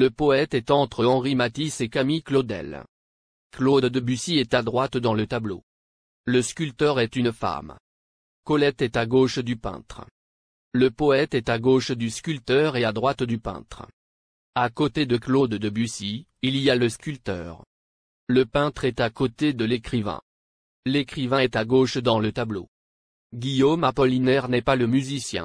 Le poète est entre Henri Matisse et Camille Claudel. Claude Debussy est à droite dans le tableau. Le sculpteur est une femme. Colette est à gauche du peintre. Le poète est à gauche du sculpteur et à droite du peintre. À côté de Claude Debussy, il y a le sculpteur. Le peintre est à côté de l'écrivain. L'écrivain est à gauche dans le tableau. Guillaume Apollinaire n'est pas le musicien.